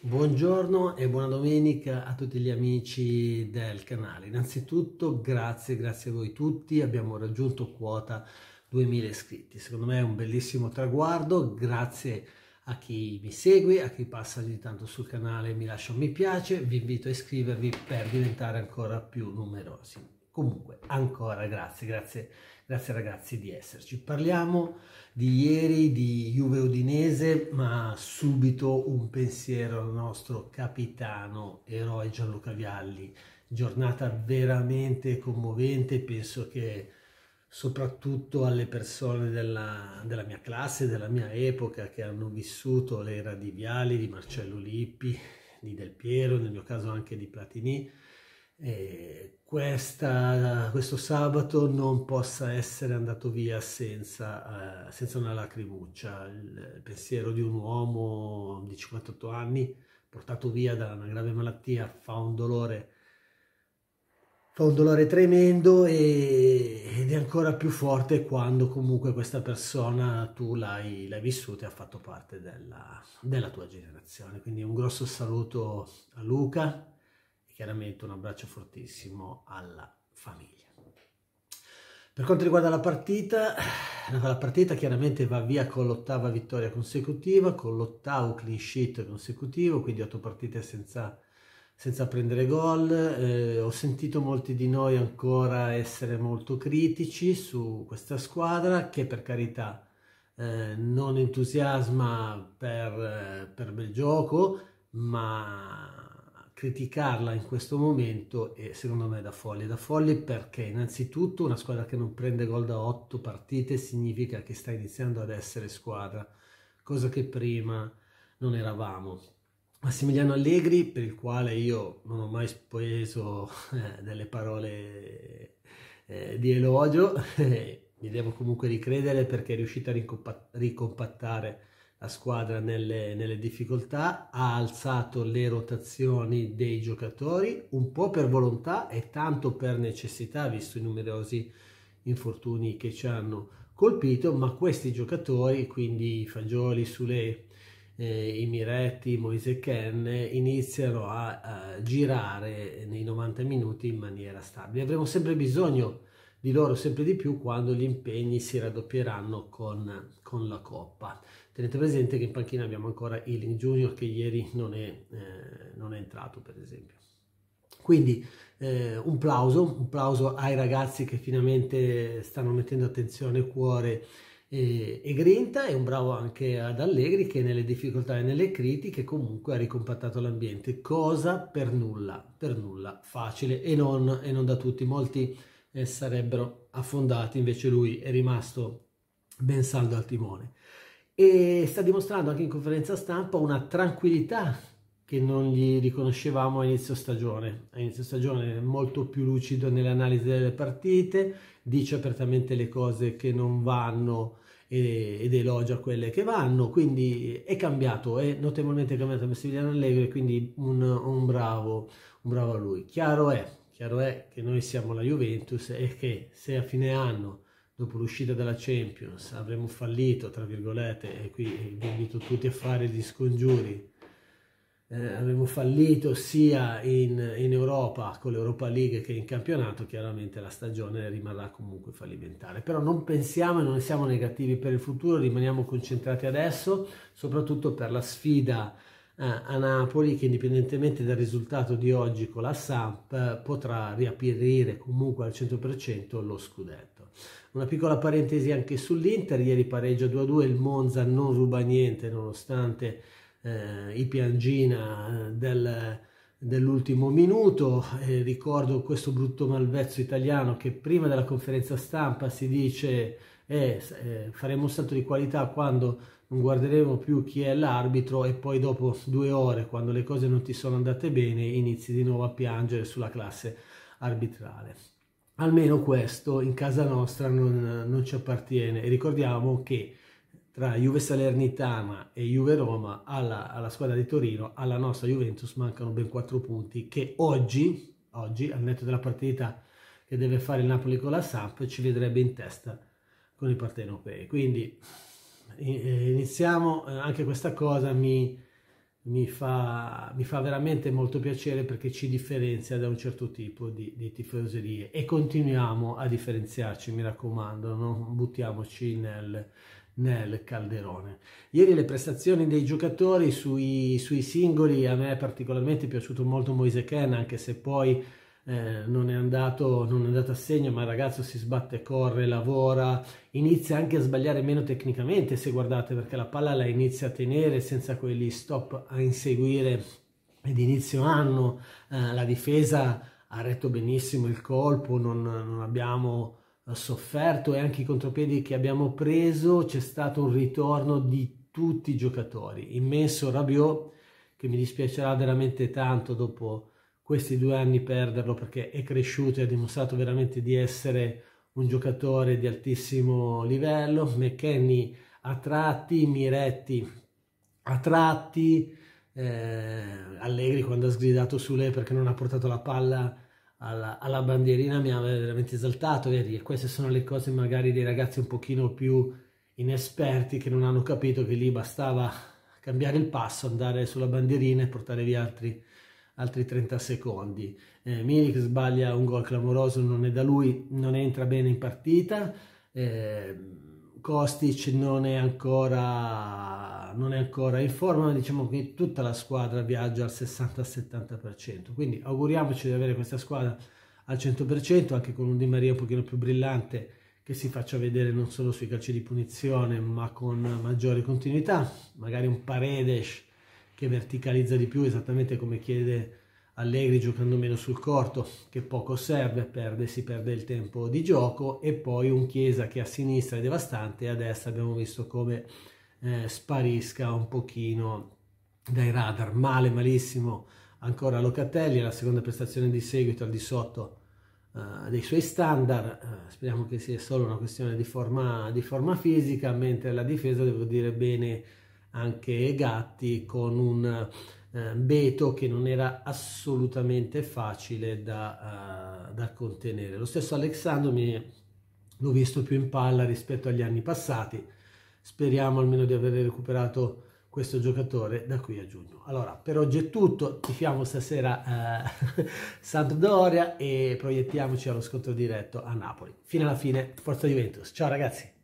Buongiorno e buona domenica a tutti gli amici del canale. Innanzitutto grazie, grazie a voi tutti, abbiamo raggiunto quota 2000 iscritti. Secondo me è un bellissimo traguardo, grazie a chi mi segue, a chi passa ogni tanto sul canale e mi lascia un mi piace. Vi invito a iscrivervi per diventare ancora più numerosi. Comunque, ancora grazie, grazie, grazie ragazzi di esserci. Parliamo di ieri, di Juve Udinese, ma subito un pensiero al nostro capitano, eroe Gianluca Vialli. Giornata veramente commovente, penso che soprattutto alle persone della, della, mia classe, della mia epoca, che hanno vissuto l'era di Viali, di Marcello Lippi, di Del Piero, nel mio caso anche di Platini, eh, questa, questo sabato non possa essere andato via senza, eh, senza una lacrimuccia. Il pensiero di un uomo di 58 anni portato via da una grave malattia fa un dolore fa un dolore tremendo e, ed è ancora più forte quando comunque questa persona tu l'hai, l'hai vissuta e ha fatto parte della, della tua generazione. Quindi un grosso saluto a Luca, chiaramente un abbraccio fortissimo alla famiglia. Per quanto riguarda la partita, eh, la partita chiaramente va via con l'ottava vittoria consecutiva, con l'ottavo clean sheet consecutivo, quindi otto partite senza, senza prendere gol. Eh, ho sentito molti di noi ancora essere molto critici su questa squadra che per carità eh, non entusiasma per, eh, per bel gioco, ma criticarla in questo momento è secondo me da folli. Da folli perché innanzitutto una squadra che non prende gol da 8 partite significa che sta iniziando ad essere squadra, cosa che prima non eravamo. Massimiliano Allegri, per il quale io non ho mai speso eh, delle parole eh, di elogio, mi devo comunque ricredere perché è riuscita a ricompattare la squadra nelle, nelle, difficoltà, ha alzato le rotazioni dei giocatori un po' per volontà e tanto per necessità, visto i numerosi infortuni che ci hanno colpito, ma questi giocatori, quindi Fagioli, Sule, eh, i Miretti, Moise Ken, iniziano a, a girare nei 90 minuti in maniera stabile. Avremo sempre bisogno di loro sempre di più quando gli impegni si raddoppieranno con, con la Coppa. Tenete presente che in panchina abbiamo ancora Ealing Junior che ieri non è, eh, non è entrato per esempio. Quindi eh, un plauso, un plauso ai ragazzi che finalmente stanno mettendo attenzione, cuore e, e grinta e un bravo anche ad Allegri che nelle difficoltà e nelle critiche comunque ha ricompattato l'ambiente, cosa per nulla, per nulla facile e non, e non da tutti, molti eh, sarebbero affondati, invece lui è rimasto ben saldo al timone e sta dimostrando anche in conferenza stampa una tranquillità che non gli riconoscevamo a inizio stagione. A inizio stagione è molto più lucido nell'analisi delle partite, dice apertamente le cose che non vanno ed elogia quelle che vanno, quindi è cambiato, è notevolmente cambiato Massimiliano Allegri, quindi un, un, bravo, un bravo a lui. Chiaro è, chiaro è che noi siamo la Juventus e che se a fine anno dopo l'uscita dalla Champions avremo fallito, tra virgolette, e qui vi invito tutti a fare gli scongiuri, eh, avremo fallito sia in, in Europa con l'Europa League che in campionato, chiaramente la stagione rimarrà comunque fallimentare. Però non pensiamo e non siamo negativi per il futuro, rimaniamo concentrati adesso, soprattutto per la sfida eh, a Napoli che indipendentemente dal risultato di oggi con la Samp eh, potrà riaprire comunque al 100% lo scudetto. Una piccola parentesi anche sull'Inter, ieri pareggio 2-2, il Monza non ruba niente nonostante eh, i piangina eh, del, dell'ultimo minuto. Eh, ricordo questo brutto malvezzo italiano che prima della conferenza stampa si dice eh, eh, faremo un salto di qualità quando non guarderemo più chi è l'arbitro e poi dopo due ore, quando le cose non ti sono andate bene, inizi di nuovo a piangere sulla classe arbitrale almeno questo in casa nostra non, non ci appartiene. E ricordiamo che tra Juve Salernitana e Juve Roma alla, alla, squadra di Torino, alla nostra Juventus mancano ben quattro punti che oggi, oggi al netto della partita che deve fare il Napoli con la Samp ci vedrebbe in testa con i partenopei. Quindi eh, iniziamo eh, anche questa cosa mi, mi fa, mi fa, veramente molto piacere perché ci differenzia da un certo tipo di, di tifoserie e continuiamo a differenziarci, mi raccomando, non buttiamoci nel, nel calderone. Ieri le prestazioni dei giocatori sui, sui singoli, a me è particolarmente piaciuto molto Moise Ken, anche se poi eh, non, è andato, non è andato a segno, ma il ragazzo si sbatte, corre, lavora, inizia anche a sbagliare meno tecnicamente, se guardate, perché la palla la inizia a tenere senza quegli stop a inseguire ed inizio anno eh, la difesa ha retto benissimo il colpo, non, non abbiamo eh, sofferto e anche i contropiedi che abbiamo preso c'è stato un ritorno di tutti i giocatori, immenso Rabiot che mi dispiacerà veramente tanto dopo questi due anni perderlo perché è cresciuto e ha dimostrato veramente di essere un giocatore di altissimo livello. McKenny a tratti, Miretti a tratti, eh, Allegri quando ha sgridato su lei perché non ha portato la palla alla, alla bandierina mi ha veramente esaltato, vedi? E queste sono le cose magari dei ragazzi un pochino più inesperti che non hanno capito che lì bastava cambiare il passo, andare sulla bandierina e portare via altri altri 30 secondi. Eh, Milik sbaglia un gol clamoroso, non è da lui, non entra bene in partita. Eh, Kostic non è, ancora, non è ancora in forma, ma diciamo che tutta la squadra viaggia al 60-70%. Quindi auguriamoci di avere questa squadra al 100%, anche con un Di Maria un pochino più brillante, che si faccia vedere non solo sui calci di punizione, ma con maggiore continuità, magari un Paredes che verticalizza di più, esattamente come chiede Allegri giocando meno sul corto, che poco serve, perde, si perde il tempo di gioco e poi un Chiesa che a sinistra è devastante e a destra abbiamo visto come eh, sparisca un pochino dai radar, male, malissimo ancora Locatelli, la seconda prestazione di seguito al di sotto uh, dei suoi standard, uh, speriamo che sia solo una questione di forma, di forma fisica, mentre la difesa, devo dire bene, anche gatti con un eh, beto che non era assolutamente facile da, uh, da contenere. Lo stesso Alexandro mi, l'ho visto più in palla rispetto agli anni passati, speriamo almeno di aver recuperato questo giocatore da qui a giugno. Allora, per oggi è tutto, tifiamo stasera eh, Sampdoria e proiettiamoci allo scontro diretto a Napoli. Fino alla fine, forza Juventus. Ciao ragazzi!